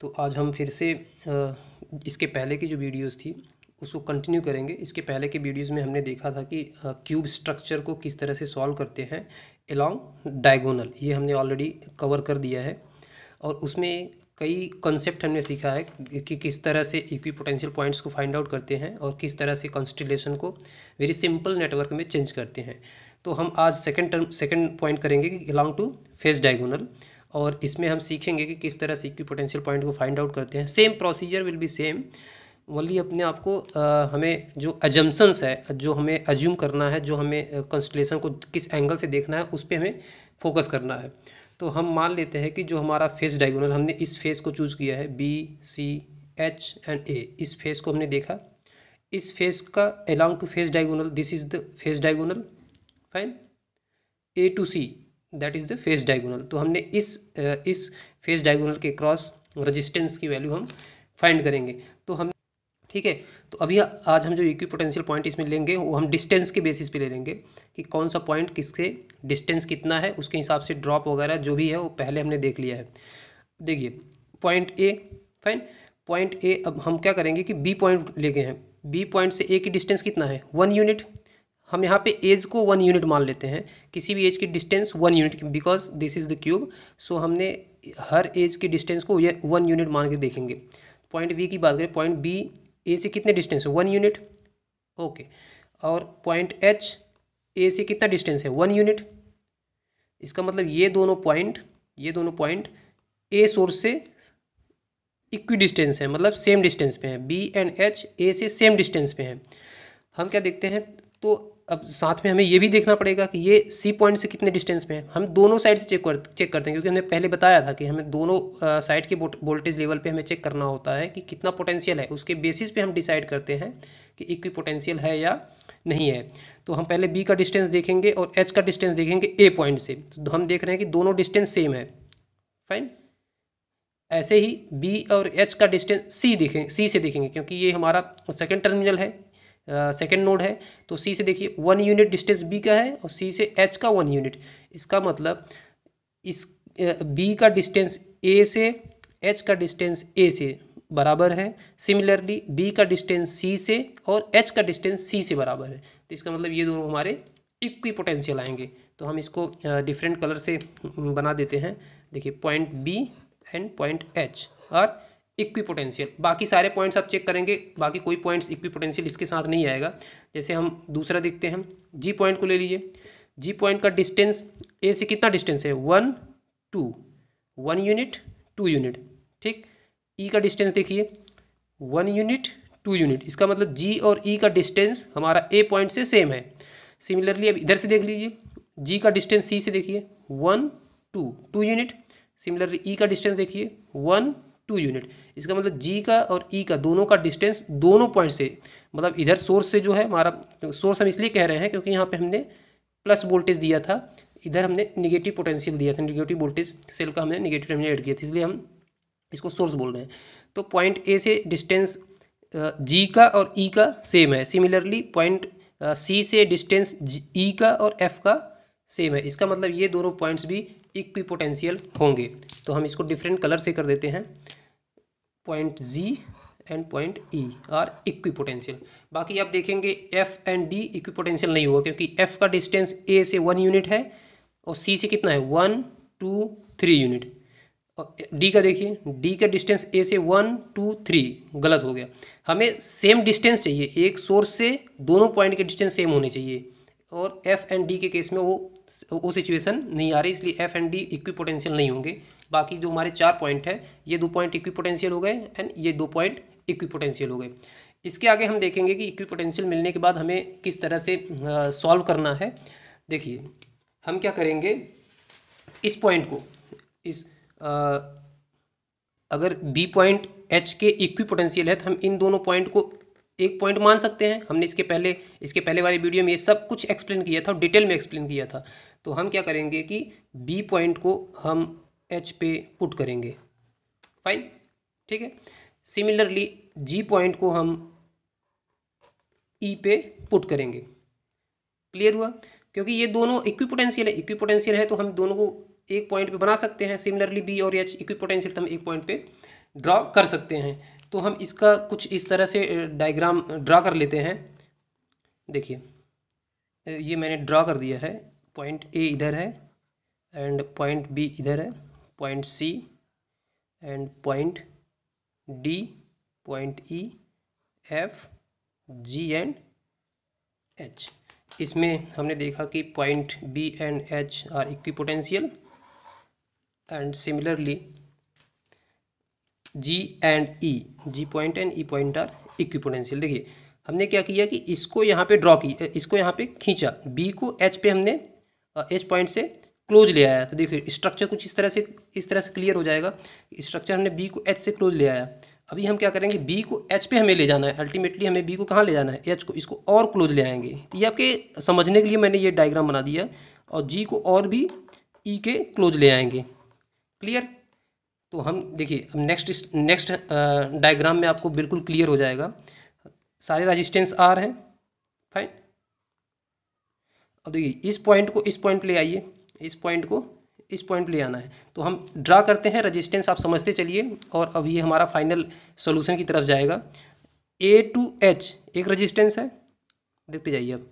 तो आज हम फिर से इसके पहले की जो वीडियोस थी उसको कंटिन्यू करेंगे इसके पहले के वीडियोस में हमने देखा था कि क्यूब स्ट्रक्चर को किस तरह से सॉल्व करते हैं अलॉन्ग डायगोनल ये हमने ऑलरेडी कवर कर दिया है और उसमें कई कंसेप्ट हमने सीखा है कि किस तरह से इक्वी पोटेंशियल पॉइंट्स को फाइंड आउट करते हैं और किस तरह से कॉन्स्टिलेशन को वेरी सिंपल नेटवर्क में चेंज करते हैं तो हम आज सेकेंड टर्म सेकेंड पॉइंट करेंगे कि अलॉन्ग टू फेस डायगोनल और इसमें हम सीखेंगे कि किस तरह से इक्वी पोटेंशियल पॉइंट को फाइंड आउट करते हैं same procedure will be same वाली अपने आप को हमें जो एजम्सन्स है जो हमें एज्यूम करना है जो हमें कंस्टलेशन को किस एंगल से देखना है उस पर हमें फोकस करना है तो हम मान लेते हैं कि जो हमारा फेस डायगोनल हमने इस फेस को चूज़ किया है B C H and A इस फेस को हमने देखा इस फेस का along to face diagonal this is the face diagonal fine A to C that is the face diagonal तो हमने इस इस फेस डायगोनल के क्रॉस रजिस्टेंस की वैल्यू हम फाइंड करेंगे तो हम ठीक है तो अभी आज हम जो इक्वी पोटेंशियल पॉइंट इसमें लेंगे वो हम डिस्टेंस के बेसिस पे ले लेंगे कि कौन सा पॉइंट किससे डिस्टेंस कितना है उसके हिसाब से ड्रॉप वगैरह जो भी है वो पहले हमने देख लिया है देखिए point A fine point A अब हम क्या करेंगे कि बी पॉइंट ले गए हैं बी पॉइंट से ए की डिस्टेंस कितना है वन यूनिट हम यहाँ पे एज को वन यूनिट मान लेते हैं किसी भी एज की distance one unit because this is the cube so हमने हर एज की डिस्टेंस को ये वन यूनिट मान के देखेंगे पॉइंट बी की बात करें पॉइंट बी ए से कितने डिस्टेंस है वन यूनिट ओके और पॉइंट एच ए से कितना डिस्टेंस है वन यूनिट इसका मतलब ये दोनों पॉइंट ये दोनों पॉइंट ए सोर्स से इक्वी डिस्टेंस है मतलब सेम डिस्टेंस पे हैं बी एंड एच ए से सेम डिस्टेंस पे हैं हम क्या देखते हैं तो अब साथ में हमें ये भी देखना पड़ेगा कि ये सी पॉइंट से कितने डिस्टेंस में है हम दोनों साइड से चेक कर चेक करते हैं क्योंकि हमने पहले बताया था कि हमें दोनों साइड के वोल्टेज लेवल पे हमें चेक करना होता है कि कितना पोटेंशियल है उसके बेसिस पे हम डिसाइड करते हैं कि इक्वी पोटेंशियल है या नहीं है तो हम पहले बी का डिस्टेंस देखेंगे और एच का डिस्टेंस देखेंगे ए पॉइंट से तो हम देख रहे हैं कि दोनों डिस्टेंस सेम है फाइन ऐसे ही बी और एच का डिस्टेंस सी देखें सी से देखेंगे क्योंकि ये हमारा सेकेंड टर्मिनल है सेकेंड नोड है तो सी से देखिए वन यूनिट डिस्टेंस बी का है और सी से एच का वन यूनिट इसका मतलब इस बी का डिस्टेंस ए से एच का डिस्टेंस ए से बराबर है सिमिलरली बी का डिस्टेंस सी से और एच का डिस्टेंस सी से बराबर है तो इसका मतलब ये दोनों हमारे इक्वी पोटेंशियल आएंगे तो हम इसको डिफरेंट कलर से बना देते हैं देखिए point B and point H और इक्विपोटेंशियल बाकी सारे पॉइंट्स आप चेक करेंगे बाकी कोई पॉइंट्स इक्विपोटेंशियल इसके साथ नहीं आएगा जैसे हम दूसरा देखते हैं जी पॉइंट को ले लीजिए जी पॉइंट का डिस्टेंस ए से कितना डिस्टेंस है one two one unit two unit ठीक ई e का डिस्टेंस देखिए वन यूनिट टू यूनिट इसका मतलब जी और ई e का डिस्टेंस हमारा ए पॉइंट से सेम है सिमिलरली अब इधर से देख लीजिए जी का डिस्टेंस सी से देखिए one two two unit similarly E का डिस्टेंस देखिए वन टू यूनिट इसका मतलब जी का और ई e का दोनों का डिस्टेंस दोनों पॉइंट से मतलब इधर सोर्स से जो है हमारा सोर्स हम इसलिए कह रहे हैं क्योंकि यहाँ पे हमने प्लस वोल्टेज दिया था इधर हमने निगेटिव पोटेंशियल दिया था निगेटिव वोल्टेज सेल का हमने निगेटिव टर्मिनल एड किया था इसलिए हम इसको सोर्स बोल रहे हैं तो पॉइंट ए से डिस्टेंस जी का और ई e का सेम है सिमिलरली पॉइंट सी से डिस्टेंस ई e का और एफ का सेम है इसका मतलब ये दोनों पॉइंट्स भी इक्वी पोटेंशियल होंगे तो हम इसको डिफरेंट कलर से कर देते हैं point G and point E are equipotential बाकी आप देखेंगे F and D equipotential नहीं होगा क्योंकि एफ का डिस्टेंस ए से वन यूनिट है और सी से कितना है वन टू थ्री यूनिट और डी का देखिए डी का डिस्टेंस ए से वन टू थ्री गलत हो गया हमें सेम डिस्टेंस चाहिए एक सोर्स से दोनों पॉइंट के डिस्टेंस सेम होने चाहिए और एफ एंड डी के केस में वो वो सिचुएशन नहीं आ रही इसलिए F and D equipotential नहीं होंगे बाकी जो हमारे चार पॉइंट है ये दो पॉइंट इक्वी पोटेंशियल हो गए एंड ये दो पॉइंट इक्वी पोटेंशियल हो गए इसके आगे हम देखेंगे कि इक्वी पोटेंशियल मिलने के बाद हमें किस तरह से सॉल्व करना है देखिए हम क्या करेंगे इस पॉइंट को इस आ, अगर बी पॉइंट एच के इक्वी पोटेंशियल है तो हम इन दोनों पॉइंट को एक पॉइंट मान सकते हैं हमने इसके पहले इसके पहले वाले वीडियो में ये सब कुछ एक्सप्लेन किया था और डिटेल में एक्सप्लेन किया था तो हम क्या करेंगे कि बी पॉइंट को हम एच पे पुट करेंगे फाइन ठीक है सिमिलरली जी पॉइंट को हम ई e पे पुट करेंगे क्लियर हुआ क्योंकि ये दोनों इक्वी पोटेंशियल है इक्वी पोटेंशियल है तो हम दोनों को एक पॉइंट पे बना सकते हैं सिमिलरली बी और एच इक्वी पोटेंशियल तो हम एक पॉइंट पे ड्रॉ कर सकते हैं तो हम इसका कुछ इस तरह से डायग्राम ड्रा कर लेते हैं देखिए ये मैंने ड्रा कर दिया है पॉइंट ए इधर है एंड पॉइंट बी इधर है point C and point D point E F G and H इसमें हमने देखा कि point B and H are equipotential and similarly G and E G point and E point are equipotential देखिए हमने क्या किया कि इसको यहाँ पे ड्रॉ की इसको यहाँ पे खींचा बी को एच पे हमने एच पॉइंट से क्लोज ले आया तो देखिए स्ट्रक्चर कुछ इस तरह से इस तरह से क्लियर हो जाएगा स्ट्रक्चर हमने बी को एच से क्लोज ले आया अभी हम क्या करेंगे बी को एच पे हमें ले जाना है अल्टीमेटली हमें बी को कहाँ ले जाना है एच को इसको और क्लोज ले आएंगे तो ये आपके समझने के लिए मैंने ये डायग्राम बना दिया और जी को और भी ई e के क्लोज ले आएंगे क्लियर तो हम देखिए अब नेक्स्ट नेक्स्ट डायग्राम में आपको बिल्कुल क्लियर हो जाएगा सारे रजिस्टेंस आर हैं फाइन अब देखिए इस पॉइंट को इस पॉइंट ले आइए इस पॉइंट को इस पॉइंट ले आना है तो हम ड्रा करते हैं रजिस्टेंस आप समझते चलिए और अब ये हमारा फाइनल सोल्यूशन की तरफ जाएगा ए टू एच एक रजिस्टेंस है देखते जाइए अब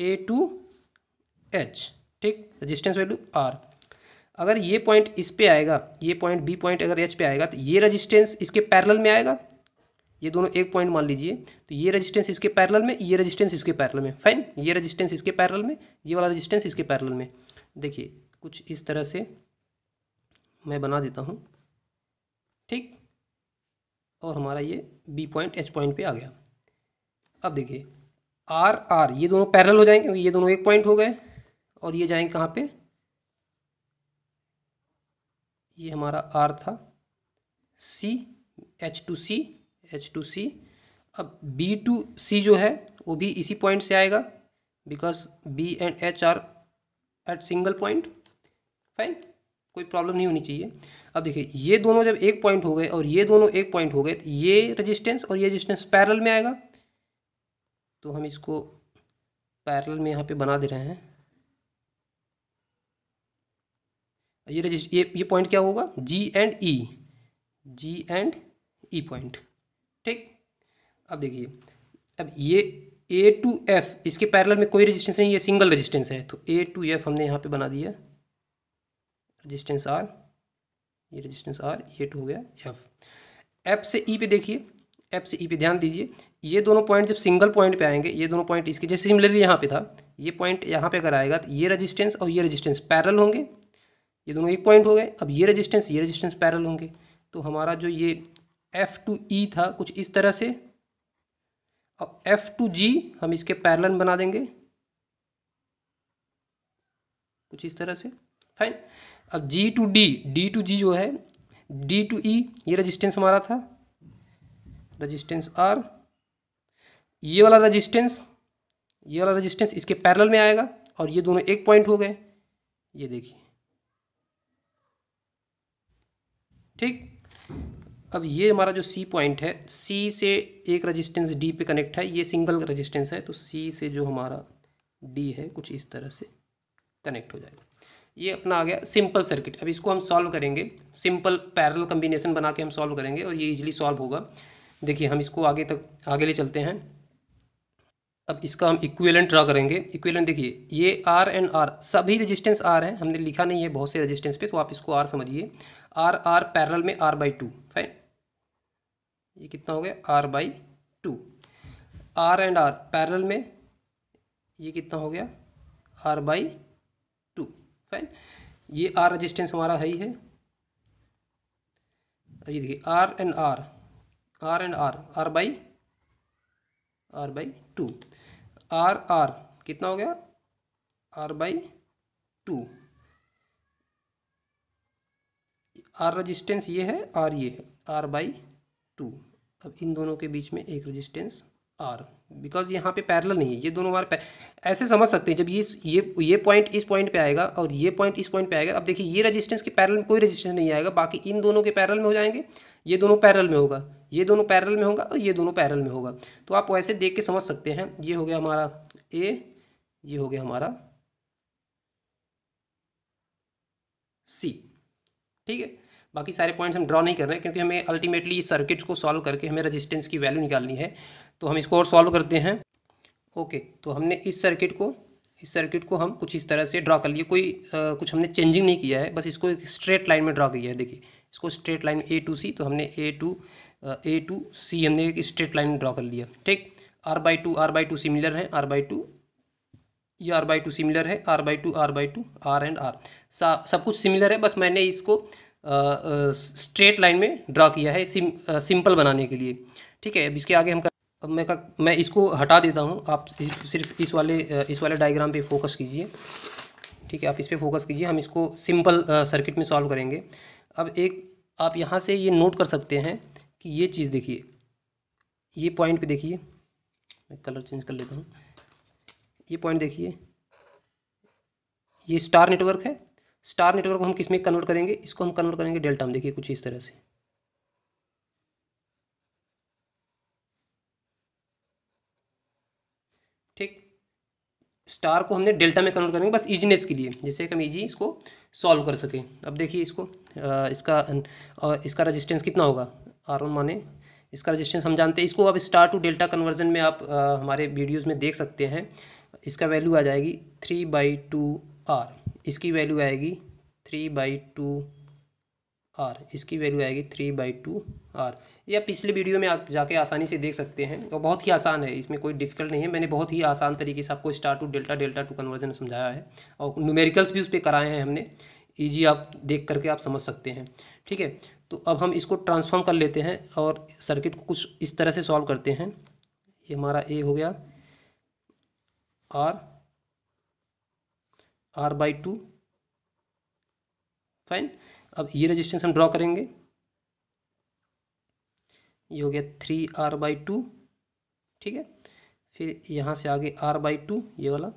ए टू एच ठीक रजिस्टेंस वैल्यू आर अगर ये पॉइंट इस पे आएगा ये पॉइंट बी पॉइंट अगर एच पे आएगा तो ये रजिस्टेंस इसके पैरेलल में आएगा ये दोनों एक पॉइंट मान लीजिए तो ये रेजिस्टेंस इसके पैरल में ये रेजिस्टेंस इसके पैरल में फाइन ये रेजिस्टेंस इसके पैरल में ये वाला रेजिस्टेंस इसके पैरल में देखिए कुछ इस तरह से मैं बना देता हूँ ठीक और हमारा ये बी पॉइंट एच पॉइंट पे आ गया अब देखिए आर आर ये दोनों पैरल हो जाएंगे ये दोनों एक पॉइंट हो गए और ये जाएंगे कहाँ पर ये हमारा आर था C H to C H to C अब बी टू सी जो है वो भी इसी पॉइंट से आएगा because B and H are at single point fine कोई प्रॉब्लम नहीं होनी चाहिए अब देखिए ये दोनों जब एक पॉइंट हो गए और ये दोनों एक पॉइंट हो गए तो ये रजिस्टेंस और ये रजिस्टेंस पैरल में आएगा तो हम इसको पैरल में यहाँ पे बना दे रहे हैं ये रजिस्ट ये ये पॉइंट क्या होगा G and E G and E point ठीक अब देखिए अब ये ए टू एफ इसके पैरल में कोई रेजिस्टेंस नहीं ये सिंगल रेजिस्टेंस है तो ए टू एफ हमने यहाँ पे बना दिया रेजिस्टेंस आर ये रेजिस्टेंस आर ये टू हो गया एफ एफ से ई e पे देखिए एफ से ई e पे ध्यान दीजिए ये दोनों पॉइंट जब सिंगल पॉइंट पे आएंगे ये दोनों पॉइंट इसके जैसे सिमिलरली यहाँ पे था ये पॉइंट यहाँ पे अगर आएगा तो ये रजिस्टेंस और ये रजिस्टेंस पैरल होंगे ये दोनों एक पॉइंट हो गए अब ये रजिस्टेंस ये रजिस्टेंस पैरल होंगे तो हमारा जो ये एफ टू ई था कुछ इस तरह से और एफ टू जी हम इसके पैरलन बना देंगे कुछ इस तरह से फाइन अब G to D D to G जो है डी टू ई ये रेजिस्टेंस हमारा था रेजिस्टेंस आर ये वाला रेजिस्टेंस ये वाला रेजिस्टेंस इसके पैरल में आएगा और ये दोनों एक पॉइंट हो गए ये देखिए ठीक अब ये हमारा जो सी पॉइंट है सी से एक रजिस्टेंस डी पे कनेक्ट है ये सिंगल रजिस्टेंस है तो सी से जो हमारा डी है कुछ इस तरह से कनेक्ट हो जाएगा ये अपना आ गया सिंपल सर्किट अब इसको हम सॉल्व करेंगे सिंपल पैरल कम्बिनेशन बना के हम सॉल्व करेंगे और ये इजिली सॉल्व होगा देखिए हम इसको आगे तक आगे ले चलते हैं अब इसका हम इक्वेलेंट ड्रा करेंगे इक्वेलेंट देखिए ये आर एंड आर सभी रजिस्टेंस आर हैं हमने लिखा नहीं है बहुत से रजिस्टेंस पे तो आप इसको आर समझिए आर आर पैरल में आर बाई टू फाइन ये कितना हो गया R by two R and R parallel में ये कितना हो गया आर बाई टू फाइन ये आर रजिस्टेंस हमारा है ही है ये देखिए R and R R and R R by R by two R R कितना हो गया R by two R resistance ये है आर ये है आर बाई टू अब इन दोनों के बीच में एक रजिस्टेंस आर बिकॉज यहाँ पे पैरेलल नहीं है ये दोनों बार ऐसे समझ सकते हैं जब ये ये ये पॉइंट इस पॉइंट पे आएगा और ये पॉइंट इस पॉइंट पे आएगा अब देखिए ये रेजिस्टेंस के पैरेलल में कोई रेजिस्टेंस नहीं आएगा बाकी इन दोनों के पैरेलल में हो जाएंगे ये दोनों पैरेलल में होगा ये दोनों पैरेलल में होगा और ये दोनों पैरल में होगा तो आप वैसे देख के समझ सकते हैं ये हो गया हमारा ए ये हो गया हमारा सी ठीक है बाकी सारे पॉइंट्स हम ड्रॉ नहीं कर रहे क्योंकि हमें अल्टीमेटली इस सर्किट्स को सॉल्व करके हमें रजिस्टेंस की वैल्यू निकालनी है तो हम इसको और सॉल्व करते हैं ओके तो हमने इस सर्किट को इस सर्किट को हम कुछ इस तरह से ड्रा कर लिए कोई आ, कुछ हमने चेंजिंग नहीं किया है बस इसको एक स्ट्रेट लाइन में ड्रा किया है देखिए इसको straight line A to C तो हमने ए टू ए टू सी हमने एक स्ट्रेट लाइन ड्रा कर लिया ठीक R by two R by two similar है आर बाई टू ये आर बाई टू सिमिलर है R by two R by two R and R सब कुछ सिमिलर है बस मैंने इसको स्ट्रेट लाइन में ड्रा किया है सिम सिंपल बनाने के लिए ठीक है अब इसके आगे हम कर अब मैं कर... मैं इसको हटा देता हूँ आप सिर्फ इस वाले इस वाले डायग्राम पे फोकस कीजिए ठीक है आप इस पर फोकस कीजिए हम इसको सिंपल सर्किट में सॉल्व करेंगे अब एक आप यहाँ से ये नोट कर सकते हैं कि ये चीज़ देखिए ये पॉइंट पे देखिए मैं कलर चेंज कर लेता हूँ ये पॉइंट देखिए ये स्टार नेटवर्क है स्टार नेटवर्क को हम किस में कन्वर्ट करेंगे इसको हम कन्वर्ट करेंगे डेल्टा में देखिए कुछ इस तरह से ठीक स्टार को हमने डेल्टा में कन्वर्ट करेंगे बस इजीनेस के लिए जैसे कि हम इजी इसको सॉल्व कर सकें अब देखिए इसको आ, इसका आ, इसका रजिस्टेंस कितना होगा आर वन माने इसका रजिस्टेंस हम जानते हैं इसको आप स्टार टू डेल्टा कन्वर्जन में आप आ, हमारे वीडियोज़ में देख सकते हैं इसका वैल्यू आ जाएगी थ्री बाई टू आर इसकी वैल्यू आएगी थ्री बाई टू आर इसकी वैल्यू आएगी थ्री बाई टू आर यह पिछले वीडियो में आप जाके आसानी से देख सकते हैं और बहुत ही आसान है इसमें कोई डिफिकल्ट नहीं है मैंने बहुत ही आसान तरीके से आपको star to delta delta to conversion समझाया है और न्यूमेरिकल्स भी उस पर कराए हैं हमने ईजी आप देख करके आप समझ सकते हैं ठीक है तो अब हम इसको ट्रांसफॉर्म कर लेते हैं और सर्किट को कुछ इस तरह से सॉल्व करते हैं ये हमारा ए हो गया R R by two fine अब ये रेजिस्टेंस हम ड्रॉ करेंगे ये हो गया थ्री आर बाई टू ठीक है फिर यहाँ से आगे आर बाई टू ये वाला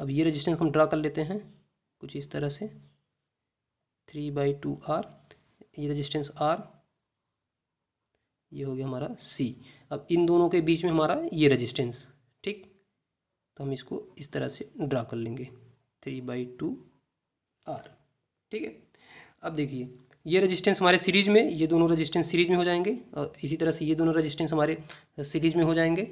अब ये रेजिस्टेंस हम ड्रा कर लेते हैं कुछ इस तरह से थ्री बाई टू आर ये रेजिस्टेंस आर ये हो गया हमारा सी अब इन दोनों के बीच में हमारा ये रेजिस्टेंस ठीक हम इसको इस तरह से ड्रा कर लेंगे थ्री बाई टू आर ठीक है अब देखिए ये रेजिस्टेंस हमारे सीरीज में ये दोनों रेजिस्टेंस सीरीज में हो जाएंगे और इसी तरह से ये दोनों रेजिस्टेंस हमारे सीरीज में हो जाएंगे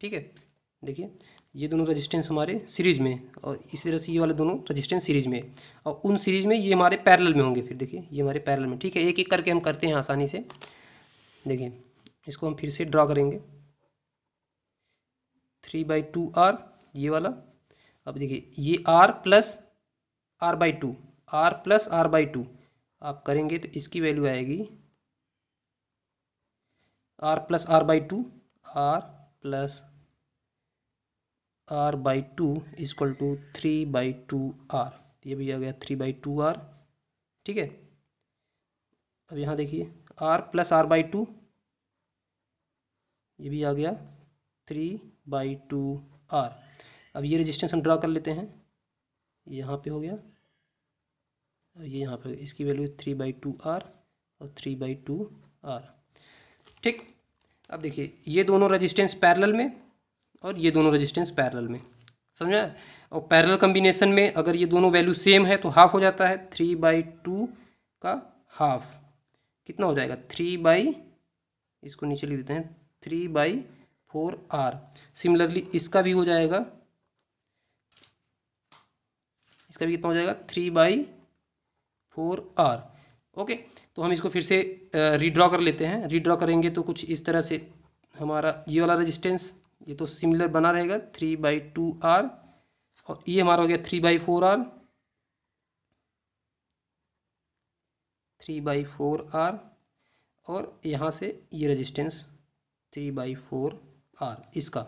ठीक है देखिए ये दोनों रेजिस्टेंस हमारे सीरीज में और इसी तरह से ये वाले दोनों रेजिस्टेंस सीरीज में और उन सीरीज में ये हमारे पैरेलल में होंगे फिर देखिए ये हमारे पैरेलल में ठीक है एक एक करके हम करते हैं आसानी से देखिए इसको हम फिर से ड्रा करेंगे थ्री बाई टू आर ये वाला अब देखिए ये R plus R by two R plus R by two आप करेंगे तो इसकी वैल्यू आएगी R plus R by two R plus R by two is equal to three by two R ये भी आ गया थ्री बाई टू आर ठीक है अब यहाँ देखिए R plus R by two ये भी आ गया थ्री बाई टू आर अब ये रजिस्टेंस हम ड्रा कर लेते हैं यहाँ पे हो गया और ये यहाँ पे इसकी value three by two R और थ्री बाई टू आर ठीक अब देखिए ये दोनों रेजिस्टेंस पैरेलल में और ये दोनों रेजिस्टेंस पैरेलल में समझा और पैरेलल कम्बिनेशन में अगर ये दोनों वैल्यू सेम है तो हाफ हो जाता है थ्री बाई टू का हाफ कितना हो जाएगा थ्री बाई इसको नीचे लिख देते हैं three by four R similarly इसका भी हो जाएगा इसका भी कितना हो जाएगा three by four R okay तो हम इसको फिर से रिड्रॉ कर लेते हैं रिड्रॉ करेंगे तो कुछ इस तरह से हमारा ये वाला रेजिस्टेंस ये तो सिमिलर बना रहेगा थ्री बाई टू आर और ये हमारा हो गया three by four R three by four R और यहाँ से ये resistance three by four R इसका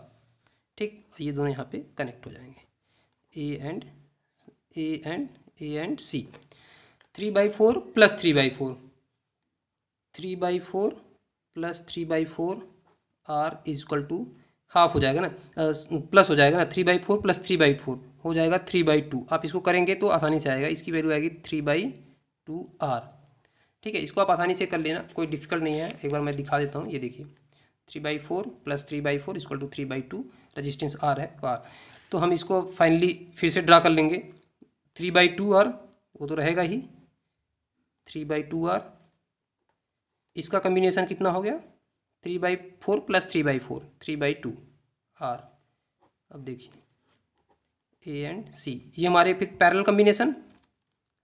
ठीक ये दोनों यहाँ पे कनेक्ट हो जाएंगे A and A and A and C three by four plus three by four three by four plus three by four R is equal to half हो जाएगा ना प्लस हो जाएगा ना three by four plus three by four हो जाएगा three by two आप इसको करेंगे तो आसानी से आएगा इसकी वैल्यू आएगी थ्री बाई टू आर ठीक है इसको आप आसानी से कर लेना कोई डिफिकल्ट नहीं है एक बार मैं दिखा देता हूँ ये देखिए three by four plus three by four is equal to three by two resistance R है आर तो हम इसको फाइनली फिर से ड्रा कर लेंगे थ्री बाई टू आर वो तो रहेगा ही थ्री बाई टू आर इसका कम्बिनेशन कितना हो गया three by four plus three by four three by two R अब देखिए ए एंड सी ये हमारे फिर पैरल कम्बिनेशन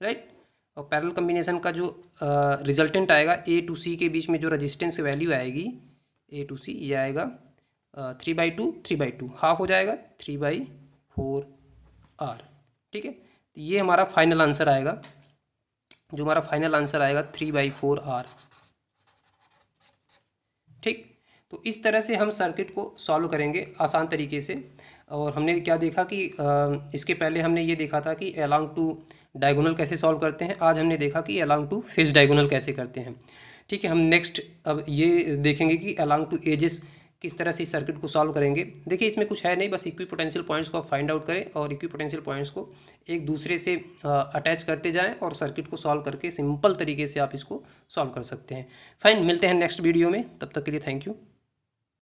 राइट और पैरल कम्बिनेशन का जो रिजल्टेंट आएगा ए टू सी के बीच में जो रजिस्टेंस वैल्यू आएगी ए टू सी ये आएगा three by two three by two half हो जाएगा थ्री बाई फोर आर ठीक है तो ये हमारा फाइनल आंसर आएगा जो हमारा फाइनल आंसर आएगा थ्री बाई फोर आर ठीक तो इस तरह से हम सर्किट को सॉल्व करेंगे आसान तरीके से और हमने क्या देखा कि इसके पहले हमने ये देखा था कि अलॉन्ग टू डायगोनल कैसे सॉल्व करते हैं आज हमने देखा कि अलॉन्ग टू फेस डायगोनल कैसे करते हैं ठीक है हम नेक्स्ट अब ये देखेंगे कि अलॉन्ग टू एजेस किस तरह से इस सर्किट को सॉल्व करेंगे देखिए इसमें कुछ है नहीं बस इक्वी पोटेंशियल पॉइंट्स को आप फाइंड आउट करें और इक्वी पोटेंशियल पॉइंट्स को एक दूसरे से अटैच करते जाएं और सर्किट को सॉल्व करके सिंपल तरीके से आप इसको सॉल्व कर सकते हैं फाइन मिलते हैं नेक्स्ट वीडियो में तब तक के लिए थैंक यू